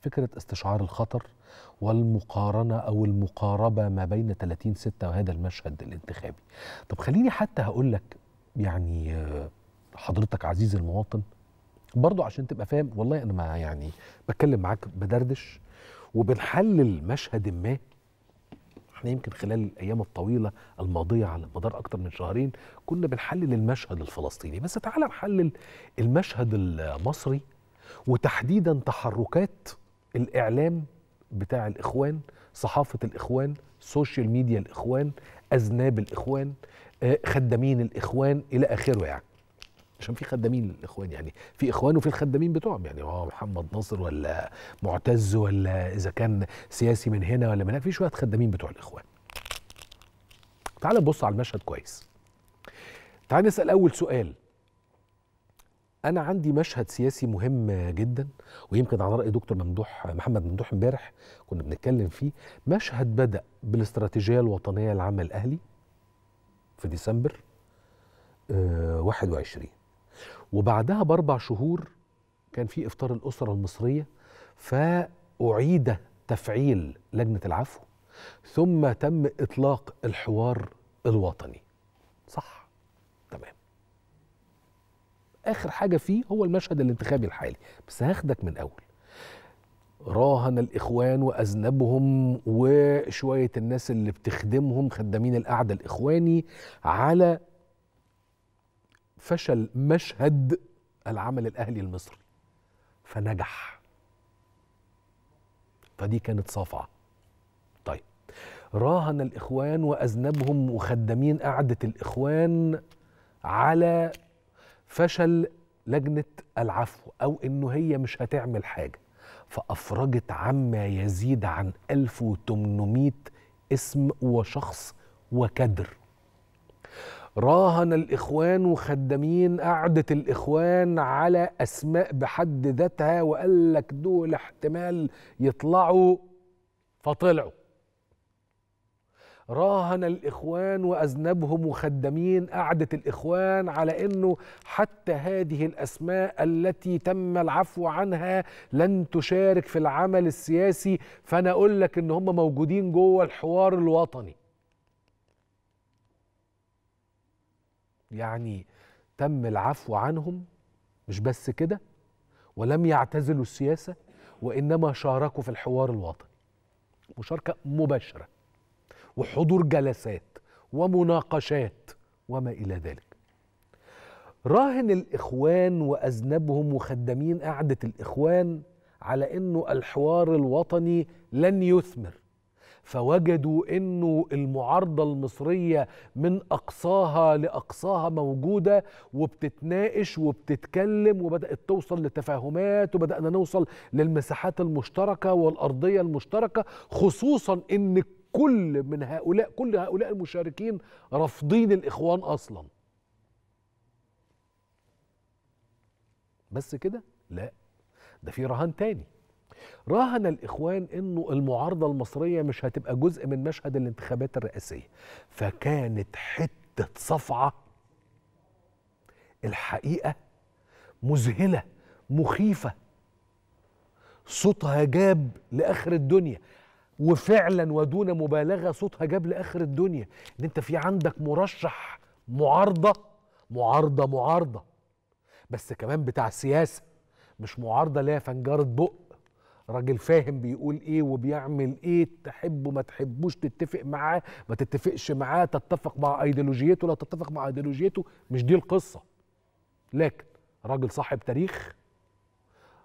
فكرة استشعار الخطر والمقارنة أو المقاربة ما بين 30 ستة وهذا المشهد الانتخابي طب خليني حتى هقول لك يعني آه، حضرتك عزيزي المواطن برضو عشان تبقى فاهم والله أنا ما يعني بتكلم معاك بدردش وبنحلل مشهد ما احنا يمكن خلال الايام الطويله الماضيه على مدار اكتر من شهرين كنا بنحلل المشهد الفلسطيني بس تعالى نحلل المشهد المصري وتحديدا تحركات الاعلام بتاع الاخوان صحافه الاخوان سوشيال ميديا الاخوان اذناب الاخوان آه، خدامين الاخوان الى اخره يعني عشان في خدامين للاخوان يعني في اخوان وفي الخدامين بتوعهم يعني هو محمد ناصر ولا معتز ولا اذا كان سياسي من هنا ولا من هناك في شويه خدامين بتوع الاخوان تعال نبص على المشهد كويس تعال نسال اول سؤال انا عندي مشهد سياسي مهم جدا ويمكن على راي دكتور ممدوح محمد ممدوح امبارح كنا بنتكلم فيه مشهد بدا بالاستراتيجيه الوطنيه العامه الاهلي في ديسمبر 21 آه، وبعدها باربع شهور كان في افطار الاسره المصريه فاعيد تفعيل لجنه العفو ثم تم اطلاق الحوار الوطني صح اخر حاجه فيه هو المشهد الانتخابي الحالي بس هاخدك من الاول راهن الاخوان واذنبهم وشويه الناس اللي بتخدمهم خدامين القعده الاخواني على فشل مشهد العمل الاهلي المصري فنجح فدي كانت صفعه طيب راهن الاخوان واذنبهم وخدامين قعده الاخوان على فشل لجنه العفو او انه هي مش هتعمل حاجه فافرجت عما يزيد عن 1800 اسم وشخص وكدر راهن الإخوان وخدمين قعدة الإخوان على أسماء بحد ذاتها وقال لك دول احتمال يطلعوا فطلعوا راهن الإخوان وأذنبهم مخدمين قعدة الإخوان على أنه حتى هذه الأسماء التي تم العفو عنها لن تشارك في العمل السياسي فأنا أقول لك أن هم موجودين جوه الحوار الوطني يعني تم العفو عنهم مش بس كده ولم يعتزلوا السياسة وإنما شاركوا في الحوار الوطني مشاركة مباشرة وحضور جلسات ومناقشات وما إلى ذلك راهن الإخوان وأذنبهم وخدامين قعدة الإخوان على أنه الحوار الوطني لن يثمر فوجدوا انه المعارضه المصريه من اقصاها لاقصاها موجوده وبتتناقش وبتتكلم وبدات توصل لتفاهمات وبدانا نوصل للمساحات المشتركه والارضيه المشتركه خصوصا ان كل من هؤلاء كل هؤلاء المشاركين رافضين الاخوان اصلا بس كده لا ده في رهان تاني راهن الإخوان أنه المعارضة المصرية مش هتبقى جزء من مشهد الانتخابات الرئاسية فكانت حتة صفعة الحقيقة مذهلة مخيفة صوتها جاب لآخر الدنيا وفعلا ودون مبالغة صوتها جاب لآخر الدنيا إن أنت في عندك مرشح معارضة معارضة معارضة بس كمان بتاع سياسة مش معارضة لا فنجرة بق راجل فاهم بيقول ايه وبيعمل ايه تحبه ما تحبوش تتفق معاه ما تتفقش معاه تتفق مع ايديولوجيته لا تتفق مع ايديولوجيته مش دي القصه لكن راجل صاحب تاريخ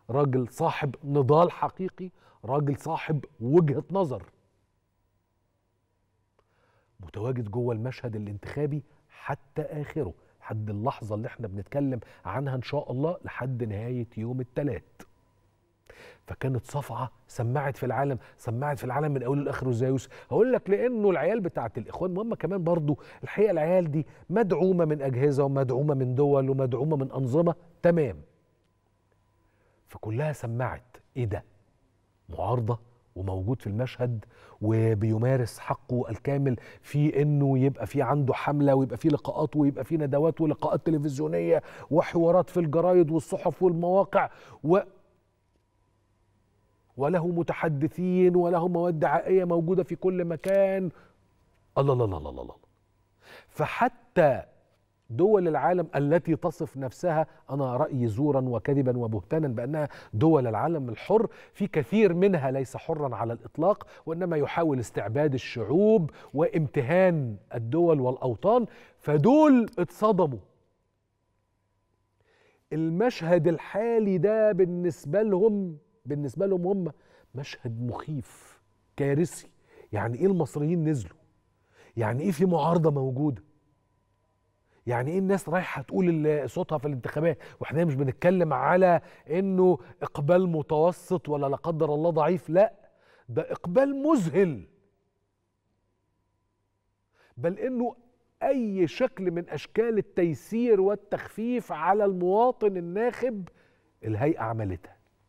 راجل صاحب نضال حقيقي راجل صاحب وجهه نظر متواجد جوه المشهد الانتخابي حتى اخره لحد اللحظه اللي احنا بنتكلم عنها ان شاء الله لحد نهايه يوم الثلاث فكانت صفعه سمعت في العالم سمعت في العالم من اوله لاخره زيوس هقول لك لانه العيال بتاعه الاخوان مهمه كمان برضو الحقيقه العيال دي مدعومه من اجهزه ومدعومه من دول ومدعومه من انظمه تمام فكلها سمعت ايه ده معارضه وموجود في المشهد وبيمارس حقه الكامل في انه يبقى في عنده حمله ويبقى في لقاءات ويبقى في ندوات ولقاءات تلفزيونيه وحوارات في الجرايد والصحف والمواقع و وله متحدثين وله مواد دعائيه موجوده في كل مكان الله الله الله الله, الله. فحتى دول العالم التي تصف نفسها انا رايي زورا وكذبا وبهتانا بانها دول العالم الحر في كثير منها ليس حرا على الاطلاق وانما يحاول استعباد الشعوب وامتهان الدول والاوطان فدول اتصدموا المشهد الحالي ده بالنسبه لهم بالنسبه لهم هم مشهد مخيف كارثي يعني ايه المصريين نزلوا يعني ايه في معارضه موجوده يعني ايه الناس رايحه تقول صوتها في الانتخابات واحنا مش بنتكلم على انه اقبال متوسط ولا لا قدر الله ضعيف لا ده اقبال مذهل بل انه اي شكل من اشكال التيسير والتخفيف على المواطن الناخب الهيئه عملتها